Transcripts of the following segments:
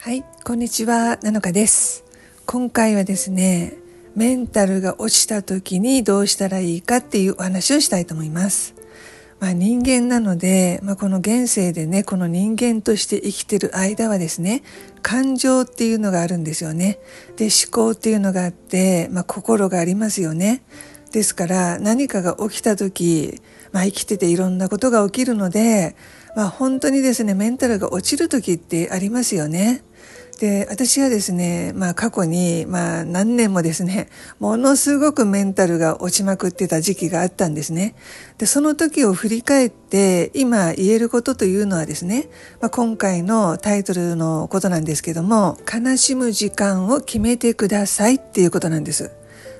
はい、こんにちは、なのかです。今回はですね、メンタルが落ちた時にどうしたらいいかっていうお話をしたいと思います。まあ、人間なので、まあ、この現世でね、この人間として生きてる間はですね、感情っていうのがあるんですよね。で、思考っていうのがあって、まあ、心がありますよね。ですから何かが起きた時、まあ、生きてていろんなことが起きるので、まあ、本当にですねメンタルが落ちる時ってありますよね。で、私はですね、まあ過去に、まあ何年もですね、ものすごくメンタルが落ちまくってた時期があったんですね。で、その時を振り返って、今言えることというのはですね、まあ、今回のタイトルのことなんですけども、悲しむ時間を決めてくださいっていうことなんです。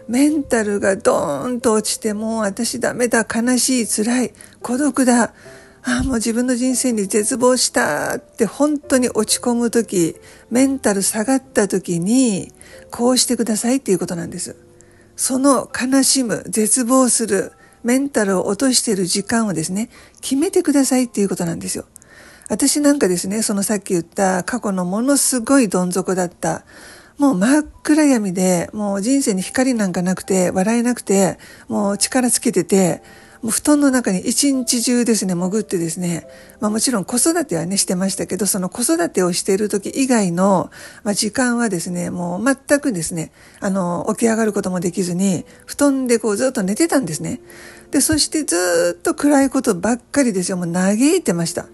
メンタルがドーンと落ちてもう私ダメだ、悲しい、辛い、孤独だ、ああもう自分の人生に絶望したって本当に落ち込む時メンタル下がった時にこうしてくださいっていうことなんです。その悲しむ絶望するメンタルを落としている時間をですね決めてくださいっていうことなんですよ。私なんかですねそのさっき言った過去のものすごいどん底だったもう真っ暗闇でもう人生に光なんかなくて笑えなくてもう力尽きててもう布団の中に一日中ですね、潜ってですね、まあもちろん子育てはね、してましたけど、その子育てをしている時以外の、まあ、時間はですね、もう全くですね、あの、起き上がることもできずに、布団でこうずっと寝てたんですね。で、そしてずっと暗いことばっかりですよ。もう嘆いてました。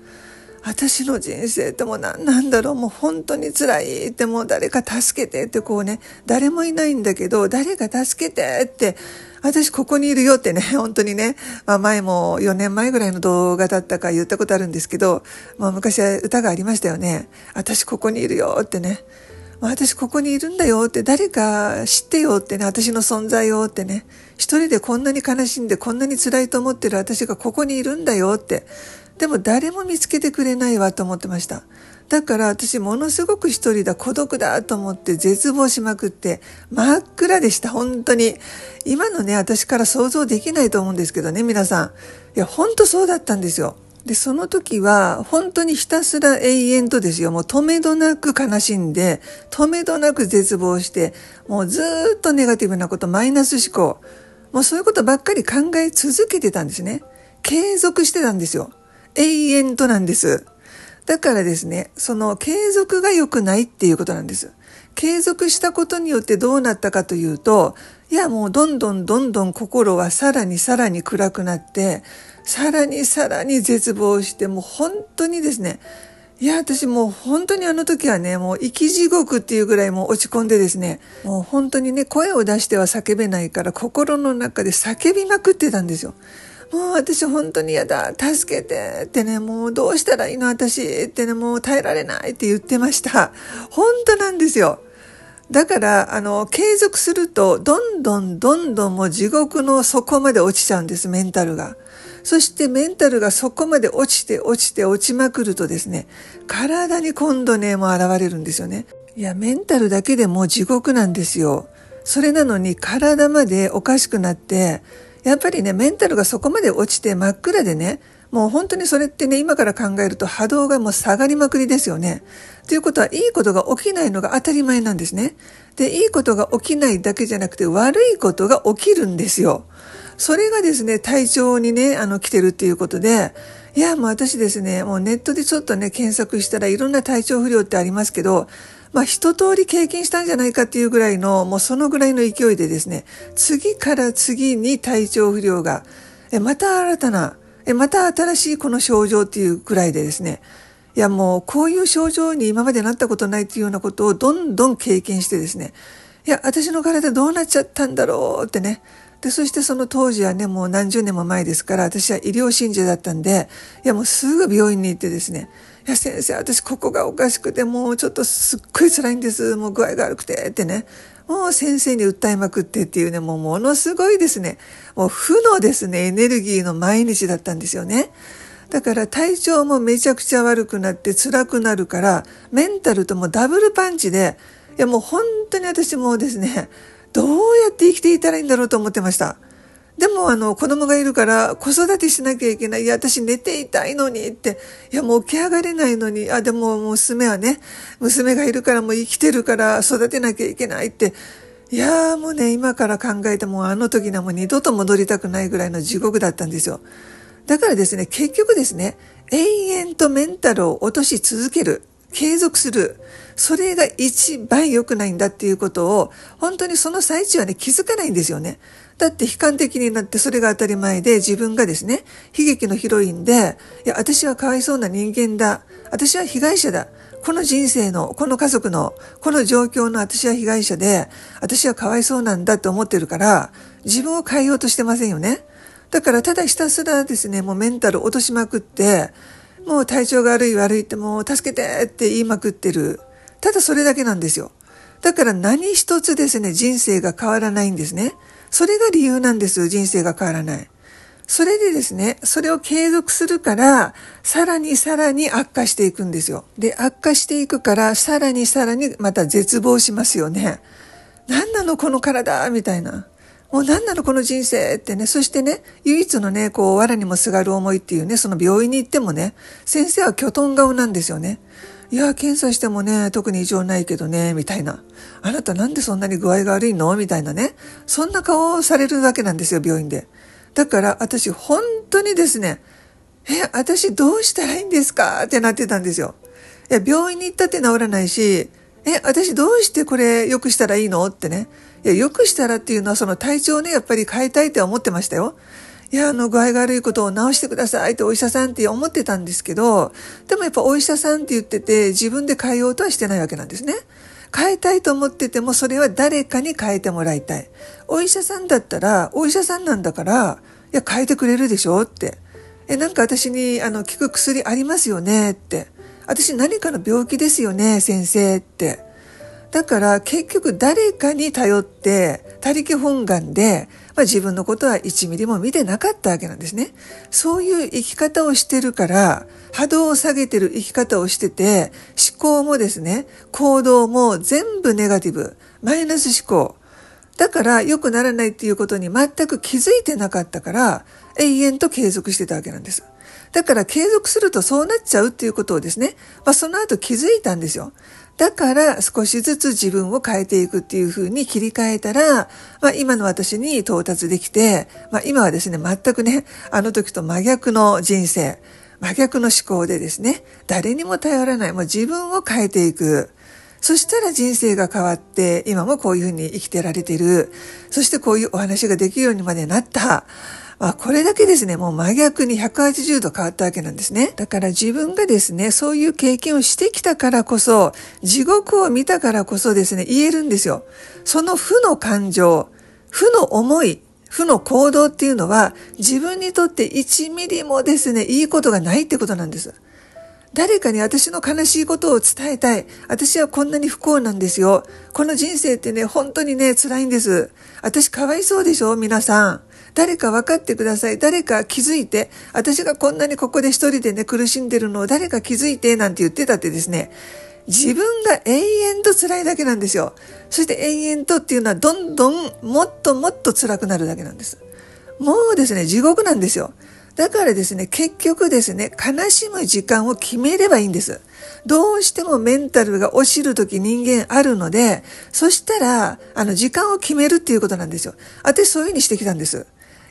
私の人生ってもう何なんだろうもう本当に辛いってもう誰か助けてってこうね誰もいないんだけど誰か助けてって私ここにいるよってね、本当にね、まあ、前も4年前ぐらいの動画だったか言ったことあるんですけど、まあ、昔は歌がありましたよね。私ここにいるよってね。私ここにいるんだよって誰か知ってよってね、私の存在をってね、一人でこんなに悲しんでこんなに辛いと思ってる私がここにいるんだよって、でも誰も見つけてくれないわと思ってました。だから私ものすごく一人だ、孤独だと思って絶望しまくって、真っ暗でした、本当に。今のね、私から想像できないと思うんですけどね、皆さん。いや、本当そうだったんですよ。で、その時は、本当にひたすら永遠とですよ、もう止めどなく悲しんで、止めどなく絶望して、もうずっとネガティブなこと、マイナス思考、もうそういうことばっかり考え続けてたんですね。継続してたんですよ。永遠となんです。だからですね、その継続が良くないっていうことなんです。継続したことによってどうなったかというと、いやもうどんどんどんどん心はさらにさらに暗くなって、さらにさらに絶望して、もう本当にですね、いや、私もう本当にあの時はね、もう生き地獄っていうぐらいもう落ち込んでですね、もう本当にね、声を出しては叫べないから心の中で叫びまくってたんですよ。もう私本当に嫌だ。助けて。ってね、もうどうしたらいいの私。ってね、もう耐えられないって言ってました。本当なんですよ。だから、あの、継続すると、どんどんどんどんもう地獄の底まで落ちちゃうんです、メンタルが。そしてメンタルがそこまで落ちて落ちて落ちまくるとですね、体に今度ね、もう現れるんですよね。いや、メンタルだけでもう地獄なんですよ。それなのに体までおかしくなって、やっぱりね、メンタルがそこまで落ちて真っ暗でね、もう本当にそれってね、今から考えると波動がもう下がりまくりですよね。ということは、いいことが起きないのが当たり前なんですね。で、いいことが起きないだけじゃなくて、悪いことが起きるんですよ。それがですね、体調にね、あの、来てるっていうことで、いや、もう私ですね、もうネットでちょっとね、検索したらいろんな体調不良ってありますけど、まあ、一通り経験したんじゃないかっていうぐらいの、もうそのぐらいの勢いでですね、次から次に体調不良が、え、また新たな、え、また新しいこの症状っていうぐらいでですね、いやもうこういう症状に今までなったことないっていうようなことをどんどん経験してですね、いや、私の体どうなっちゃったんだろうってね、で、そしてその当時はね、もう何十年も前ですから、私は医療信者だったんで、いやもうすぐ病院に行ってですね、いや先生、私ここがおかしくて、もうちょっとすっごい辛いんです、もう具合が悪くて、ってね、もう先生に訴えまくってっていうね、もうものすごいですね、もう負のですね、エネルギーの毎日だったんですよね。だから体調もめちゃくちゃ悪くなって辛くなるから、メンタルともダブルパンチで、いやもう本当に私もですね、どうやって生きていたらいいんだろうと思ってました。でもあの子供がいるから子育てしなきゃいけない。いや、私寝ていたいのにって。いや、もう起き上がれないのに。あ、でも娘はね、娘がいるからもう生きてるから育てなきゃいけないって。いやーもうね、今から考えてもあの時にはもう二度と戻りたくないぐらいの地獄だったんですよ。だからですね、結局ですね、延々とメンタルを落とし続ける。継続する。それが一番良くないんだっていうことを、本当にその最中はね、気づかないんですよね。だって悲観的になってそれが当たり前で、自分がですね、悲劇のヒロインで、いや、私はかわいそうな人間だ。私は被害者だ。この人生の、この家族の、この状況の私は被害者で、私はかわいそうなんだって思ってるから、自分を変えようとしてませんよね。だからただひたすらですね、もうメンタル落としまくって、もう体調が悪い悪いってもう助けてって言いまくってる。ただそれだけなんですよ。だから何一つですね、人生が変わらないんですね。それが理由なんですよ、人生が変わらない。それでですね、それを継続するから、さらにさらに悪化していくんですよ。で、悪化していくから、さらにさらにまた絶望しますよね。何なのこの体みたいな。もう何なのこの人生ってね、そしてね、唯一のね、こう、藁にもすがる思いっていうね、その病院に行ってもね、先生は巨トン顔なんですよね。いや、検査してもね、特に異常ないけどね、みたいな。あなたなんでそんなに具合が悪いのみたいなね。そんな顔をされるわけなんですよ、病院で。だから私本当にですね、え、私どうしたらいいんですかってなってたんですよ。いや、病院に行ったって治らないし、え、私どうしてこれ良くしたらいいのってね。いや、良くしたらっていうのはその体調をね、やっぱり変えたいって思ってましたよ。いや、あの、具合が悪いことを治してくださいってお医者さんって思ってたんですけど、でもやっぱお医者さんって言ってて、自分で変えようとはしてないわけなんですね。変えたいと思ってても、それは誰かに変えてもらいたい。お医者さんだったら、お医者さんなんだから、いや、変えてくれるでしょって。え、なんか私に、あの、効く薬ありますよねって。私何かの病気ですよね、先生って。だから結局誰かに頼って他力本願で、まあ、自分のことは1ミリも見てなかったわけなんですね。そういう生き方をしてるから波動を下げてる生き方をしてて思考もですね行動も全部ネガティブマイナス思考だから良くならないっていうことに全く気づいてなかったから永遠と継続してたわけなんです。だから継続するとそうなっちゃうっていうことをですね、まあ、その後気づいたんですよ。だから少しずつ自分を変えていくっていう風に切り替えたら、まあ、今の私に到達できて、まあ、今はですね、全くね、あの時と真逆の人生、真逆の思考でですね、誰にも頼らない、もう自分を変えていく。そしたら人生が変わって、今もこういうふうに生きてられてる。そしてこういうお話ができるようにまでなった。まあ、これだけですね、もう真逆に180度変わったわけなんですね。だから自分がですね、そういう経験をしてきたからこそ、地獄を見たからこそですね、言えるんですよ。その負の感情、負の思い、負の行動っていうのは、自分にとって1ミリもですね、いいことがないってことなんです。誰かに私の悲しいことを伝えたい。私はこんなに不幸なんですよ。この人生ってね、本当にね、辛いんです。私かわいそうでしょ皆さん。誰か分かってください。誰か気づいて、私がこんなにここで一人でね、苦しんでるのを誰か気づいて、なんて言ってたってですね、自分が永遠と辛いだけなんですよ。そして永遠とっていうのはどんどんもっともっと辛くなるだけなんです。もうですね、地獄なんですよ。だからですね、結局ですね、悲しむ時間を決めればいいんです。どうしてもメンタルが落ちるとき人間あるので、そしたら、あの、時間を決めるっていうことなんですよ。私そういうふうにしてきたんです。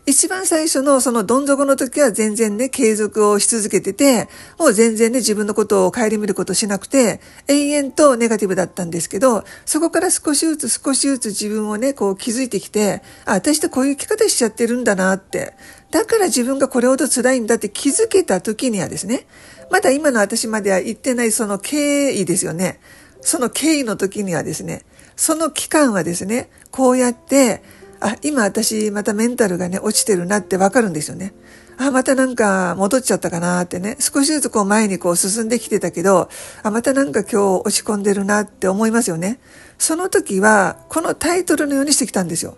一番最初のそのどん底の時は全然ね、継続をし続けてて、もう全然ね、自分のことを顧みることしなくて、延々とネガティブだったんですけど、そこから少しずつ少しずつ自分をね、こう気づいてきて、あ、私ってこういう生き方しちゃってるんだなって。だから自分がこれほど辛いんだって気づけた時にはですね、まだ今の私までは言ってないその経緯ですよね。その経緯の時にはですね、その期間はですね、こうやって、あ、今私またメンタルがね、落ちてるなってわかるんですよね。あ、またなんか戻っちゃったかなってね、少しずつこう前にこう進んできてたけど、あ、またなんか今日落ち込んでるなって思いますよね。その時は、このタイトルのようにしてきたんですよ。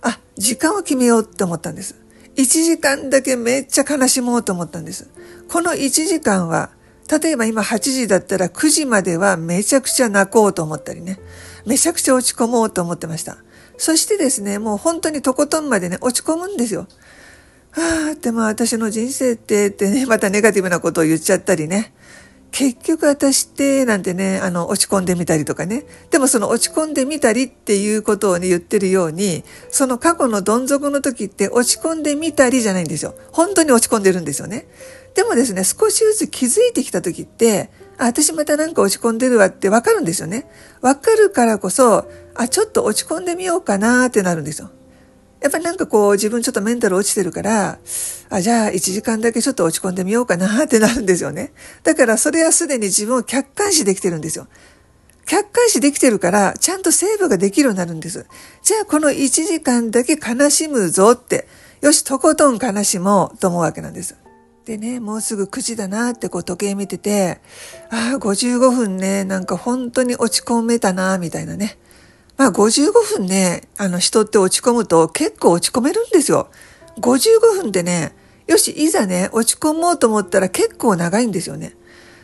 あ、時間を決めようって思ったんです。1時間だけめっちゃ悲しもうと思ったんです。この1時間は、例えば今8時だったら9時まではめちゃくちゃ泣こうと思ったりね、めちゃくちゃ落ち込もうと思ってました。そしてですね、もう本当にとことんまでね、落ち込むんですよ。はあって、まあ私の人生ってってね、またネガティブなことを言っちゃったりね。結局私ってなんてね、あの、落ち込んでみたりとかね。でもその落ち込んでみたりっていうことをね、言ってるように、その過去のどん底の時って落ち込んでみたりじゃないんですよ。本当に落ち込んでるんですよね。でもですね、少しずつ気づいてきた時って、あ、私またなんか落ち込んでるわってわかるんですよね。わかるからこそ、あ、ちょっと落ち込んでみようかなってなるんですよ。やっぱりなんかこう自分ちょっとメンタル落ちてるから、あ、じゃあ1時間だけちょっと落ち込んでみようかなってなるんですよね。だからそれはすでに自分を客観視できてるんですよ。客観視できてるから、ちゃんとセーブができるようになるんです。じゃあこの1時間だけ悲しむぞって、よし、とことん悲しもうと思うわけなんです。でね、もうすぐ9時だなってこう時計見てて、ああ、55分ね、なんか本当に落ち込めたな、みたいなね。まあ55分ね、あの人って落ち込むと結構落ち込めるんですよ。55分でね、よし、いざね、落ち込もうと思ったら結構長いんですよね。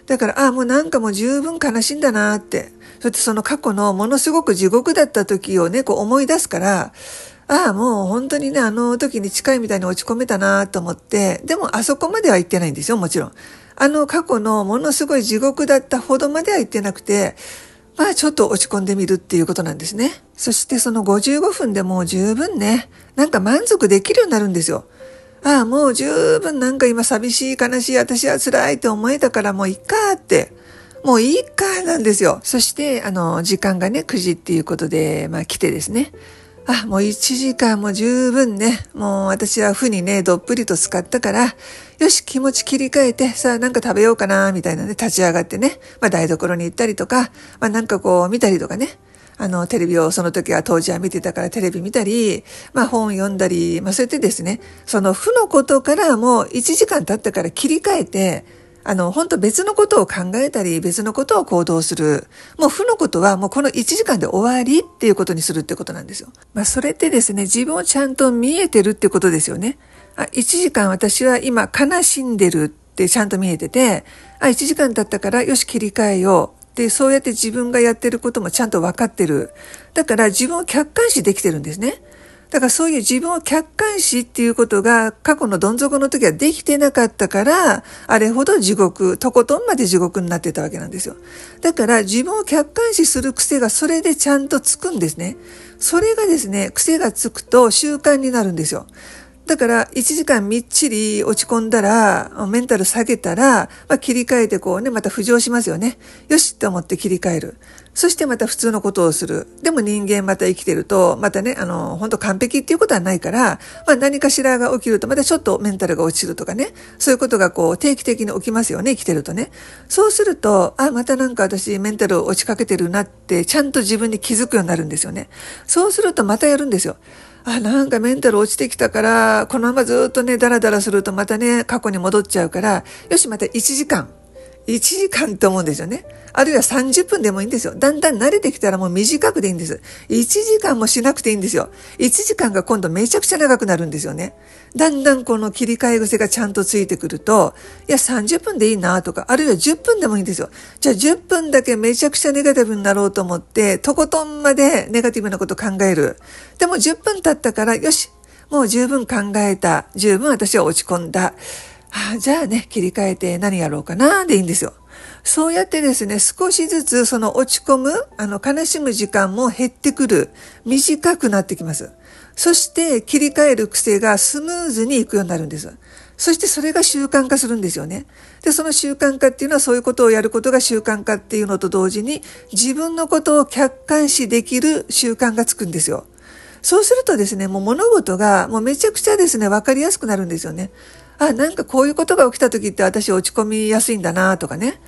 だから、ああ、もうなんかもう十分悲しいんだなって。そしてその過去のものすごく地獄だった時をね、こう思い出すから、ああ、もう本当にね、あの時に近いみたいに落ち込めたなと思って、でもあそこまでは行ってないんですよ、もちろん。あの過去のものすごい地獄だったほどまでは行ってなくて、まあちょっと落ち込んでみるっていうことなんですね。そしてその55分でもう十分ね、なんか満足できるようになるんですよ。ああ、もう十分なんか今寂しい、悲しい、私は辛いって思えたからもういっかって。もういいかなんですよ。そして、あの、時間がね、9時っていうことで、まあ来てですね。あ、もう1時間も十分ね、もう私は負にね、どっぷりと使ったから、よし、気持ち切り替えて、さあなんか食べようかな、みたいなね、立ち上がってね、まあ台所に行ったりとか、まあなんかこう見たりとかね、あの、テレビをその時は当時は見てたからテレビ見たり、まあ本読んだり、まあそうやってですね、その負のことからもう1時間経ったから切り替えて、あの、本当別のことを考えたり、別のことを行動する。もう負のことはもうこの1時間で終わりっていうことにするってことなんですよ。まあ、それってですね、自分をちゃんと見えてるってことですよね。あ、1時間私は今悲しんでるってちゃんと見えてて、あ、1時間経ったからよし切り替えよう。で、そうやって自分がやってることもちゃんと分かってる。だから自分を客観視できてるんですね。だからそういう自分を客観視っていうことが過去のどん底の時はできてなかったから、あれほど地獄、とことんまで地獄になってたわけなんですよ。だから自分を客観視する癖がそれでちゃんとつくんですね。それがですね、癖がつくと習慣になるんですよ。だから、1時間みっちり落ち込んだら、メンタル下げたら、まあ、切り替えてこうね、また浮上しますよね。よしって思って切り替える。そしてまた普通のことをする。でも人間また生きてると、またね、あの、本当完璧っていうことはないから、まあ、何かしらが起きると、またちょっとメンタルが落ちるとかね、そういうことがこう定期的に起きますよね、生きてるとね。そうすると、あ、またなんか私メンタル落ちかけてるなって、ちゃんと自分に気づくようになるんですよね。そうするとまたやるんですよ。あ、なんかメンタル落ちてきたから、このままずっとね、ダラダラするとまたね、過去に戻っちゃうから、よし、また1時間1時間と思うんですよね。あるいは30分でもいいんですよ。だんだん慣れてきたらもう短くでいいんです。1時間もしなくていいんですよ。1時間が今度めちゃくちゃ長くなるんですよね。だんだんこの切り替え癖がちゃんとついてくると、いや30分でいいなとか、あるいは10分でもいいんですよ。じゃあ10分だけめちゃくちゃネガティブになろうと思って、とことんまでネガティブなこと考える。でも10分経ったから、よし、もう十分考えた。十分私は落ち込んだ。あじゃあね、切り替えて何やろうかなでいいんですよ。そうやってですね、少しずつその落ち込む、あの悲しむ時間も減ってくる、短くなってきます。そして切り替える癖がスムーズにいくようになるんです。そしてそれが習慣化するんですよね。で、その習慣化っていうのはそういうことをやることが習慣化っていうのと同時に自分のことを客観視できる習慣がつくんですよ。そうするとですね、もう物事がもうめちゃくちゃですね、わかりやすくなるんですよね。あ、なんかこういうことが起きた時って私落ち込みやすいんだなとかね。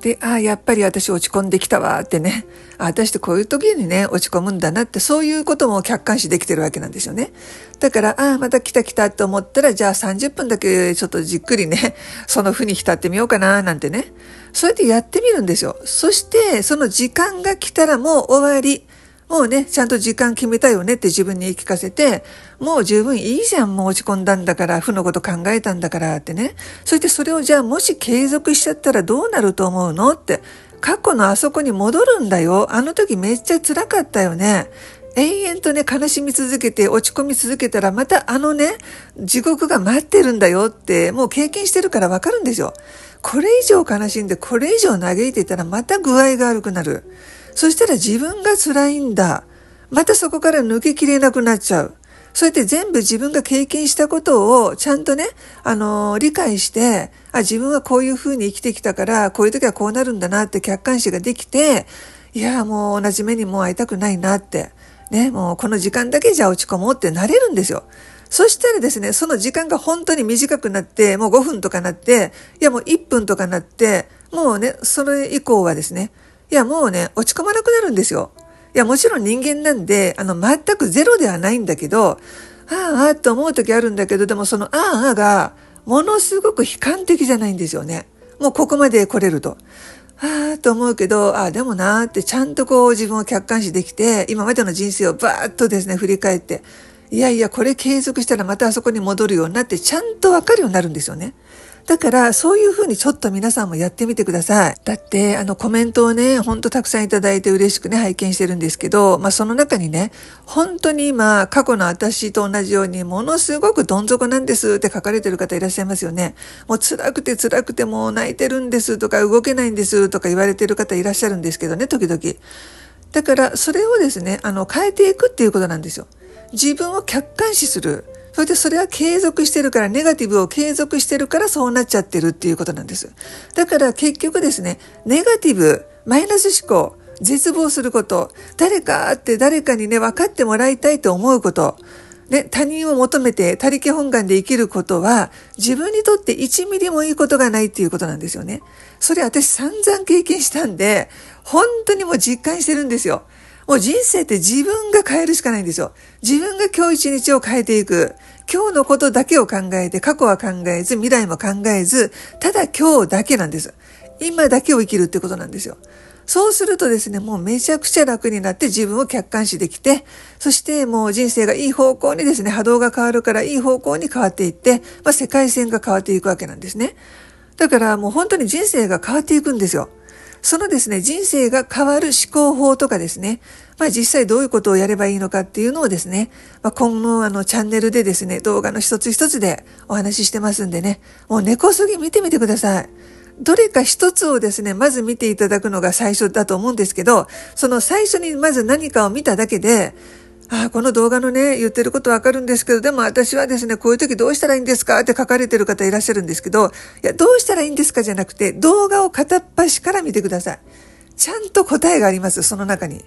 で、あ、やっぱり私落ち込んできたわってね。あ、私ってこういう時にね、落ち込むんだなって、そういうことも客観視できてるわけなんですよね。だから、あ、また来た来たと思ったら、じゃあ30分だけちょっとじっくりね、その負に浸ってみようかななんてね。そうやってやってみるんですよ。そして、その時間が来たらもう終わり。もうね、ちゃんと時間決めたよねって自分に言い聞かせて、もう十分いいじゃん、もう落ち込んだんだから、負のこと考えたんだからってね。そしてそれをじゃあもし継続しちゃったらどうなると思うのって。過去のあそこに戻るんだよ。あの時めっちゃ辛かったよね。延々とね、悲しみ続けて、落ち込み続けたら、またあのね、地獄が待ってるんだよって、もう経験してるからわかるんですよ。これ以上悲しんで、これ以上嘆いていたら、また具合が悪くなる。そしたら自分が辛いんだ。またそこから抜けきれなくなっちゃう。そうやって全部自分が経験したことをちゃんとね、あのー、理解して、あ、自分はこういうふうに生きてきたから、こういう時はこうなるんだなって客観視ができて、いや、もう同じ目にもう会いたくないなって。ね、もうこの時間だけじゃ落ち込もうってなれるんですよ。そしたらですね、その時間が本当に短くなって、もう5分とかなって、いやもう1分とかなって、もうね、それ以降はですね、いや、もうね、落ち込まなくなるんですよ。いや、もちろん人間なんで、あの、全くゼロではないんだけど、ああ、ああと思う時あるんだけど、でもそのああ、ああが、ものすごく悲観的じゃないんですよね。もうここまで来れると。ああ、と思うけど、ああ、でもなーってちゃんとこう自分を客観視できて、今までの人生をバーッとですね、振り返って、いやいや、これ継続したらまたあそこに戻るようになって、ちゃんとわかるようになるんですよね。だからそういうふうにちょっと皆さんもやってみてください。だってあのコメントをね、ほんとたくさんいただいて嬉しくね、拝見してるんですけど、まあその中にね、本当に今過去の私と同じようにものすごくどん底なんですって書かれてる方いらっしゃいますよね。もう辛くて辛くてもう泣いてるんですとか動けないんですとか言われてる方いらっしゃるんですけどね、時々。だからそれをですね、あの変えていくっていうことなんですよ。自分を客観視する。それでそれは継続してるから、ネガティブを継続してるからそうなっちゃってるっていうことなんです。だから結局ですね、ネガティブ、マイナス思考、絶望すること、誰かって誰かにね、分かってもらいたいと思うこと、ね、他人を求めて他力本願で生きることは、自分にとって1ミリもいいことがないっていうことなんですよね。それ私散々経験したんで、本当にもう実感してるんですよ。もう人生って自分が変えるしかないんですよ。自分が今日一日を変えていく。今日のことだけを考えて、過去は考えず、未来も考えず、ただ今日だけなんです。今だけを生きるってことなんですよ。そうするとですね、もうめちゃくちゃ楽になって自分を客観視できて、そしてもう人生がいい方向にですね、波動が変わるからいい方向に変わっていって、まあ、世界線が変わっていくわけなんですね。だからもう本当に人生が変わっていくんですよ。そのですね、人生が変わる思考法とかですね、まあ実際どういうことをやればいいのかっていうのをですね、まあ、今後あのチャンネルでですね、動画の一つ一つでお話ししてますんでね、もう根こそぎ見てみてください。どれか一つをですね、まず見ていただくのが最初だと思うんですけど、その最初にまず何かを見ただけで、あこの動画のね、言ってることわかるんですけど、でも私はですね、こういう時どうしたらいいんですかって書かれてる方いらっしゃるんですけど、いや、どうしたらいいんですかじゃなくて、動画を片っ端から見てください。ちゃんと答えがあります、その中に。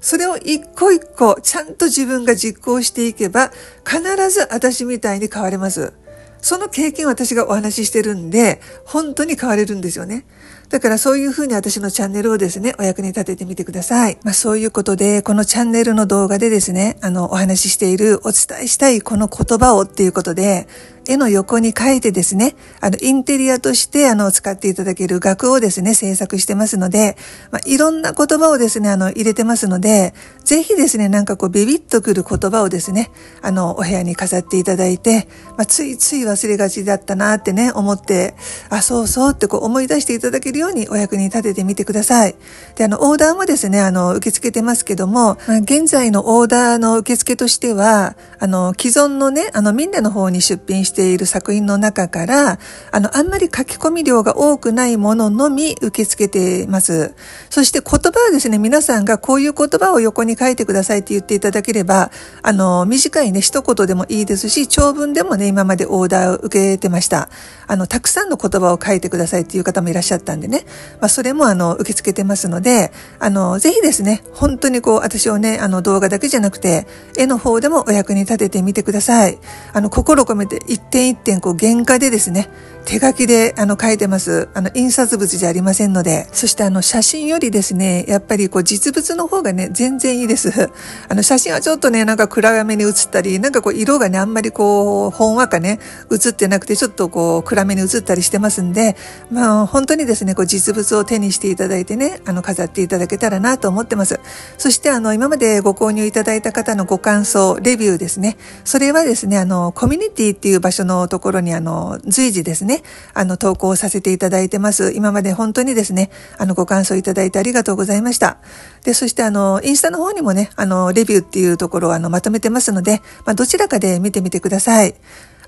それを一個一個、ちゃんと自分が実行していけば、必ず私みたいに変われます。その経験を私がお話ししてるんで、本当に変われるんですよね。だからそういうふうに私のチャンネルをですね、お役に立ててみてください。まあそういうことで、このチャンネルの動画でですね、あの、お話ししている、お伝えしたいこの言葉をっていうことで、絵の横に書いてですね、あの、インテリアとして、あの、使っていただける額をですね、制作してますので、まあ、いろんな言葉をですね、あの、入れてますので、ぜひですね、なんかこう、ビビッとくる言葉をですね、あの、お部屋に飾っていただいて、まあ、ついつい忘れがちだったなってね、思って、あ、そうそうってこう、思い出していただけるるようにお役に立ててみてください。で、あの、オーダーもですね、あの、受け付けてますけども、現在のオーダーの受付としては、あの、既存のね、あの、みんなの方に出品している作品の中から、あの、あんまり書き込み量が多くないもののみ受け付けてます。そして言葉はですね、皆さんがこういう言葉を横に書いてくださいって言っていただければ、あの、短いね、一言でもいいですし、長文でもね、今までオーダーを受けてました。あの、たくさんの言葉を書いてくださいっていう方もいらっしゃったんでね、まあ、それもあの、受け付けてますので、あの、ぜひですね、本当にこう、私をね、あの、動画だけじゃなくて、絵の方でもお役に立ててみてください。あの、心込めて一点一点こう、原価でですね、手書きであの書いてます。あの印刷物じゃありませんので。そしてあの写真よりですね、やっぱりこう実物の方がね、全然いいです。あの写真はちょっとね、なんか暗めに写ったり、なんかこう色がね、あんまりこう、ほんわかね、写ってなくてちょっとこう暗めに写ったりしてますんで、まあ本当にですね、こう実物を手にしていただいてね、あの飾っていただけたらなと思ってます。そしてあの今までご購入いただいた方のご感想、レビューですね。それはですね、あのコミュニティっていう場所のところにあの随時ですね、あの、投稿させていただいてます。今まで本当にですね、あの、ご感想いただいてありがとうございました。で、そしてあの、インスタの方にもね、あの、レビューっていうところをあの、まとめてますので、まあ、どちらかで見てみてください。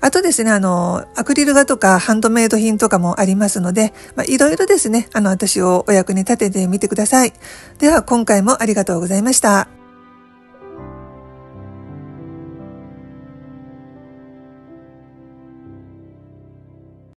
あとですね、あの、アクリル画とかハンドメイド品とかもありますので、まあ、いろいろですね、あの、私をお役に立ててみてください。では、今回もありがとうございました。